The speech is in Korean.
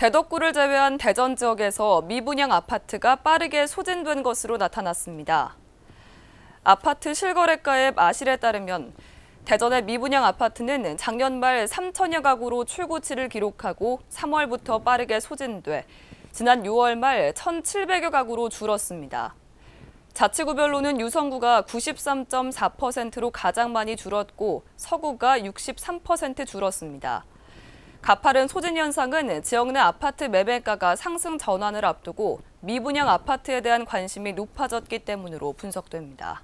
대덕구를 제외한 대전 지역에서 미분양 아파트가 빠르게 소진된 것으로 나타났습니다. 아파트 실거래가의 마실에 따르면 대전의 미분양 아파트는 작년 말 3천여 가구로 출고치를 기록하고 3월부터 빠르게 소진돼 지난 6월 말 1,700여 가구로 줄었습니다. 자치구별로는 유성구가 93.4%로 가장 많이 줄었고 서구가 63% 줄었습니다. 가파른 소진 현상은 지역 내 아파트 매매가가 상승 전환을 앞두고 미분양 아파트에 대한 관심이 높아졌기 때문으로 분석됩니다.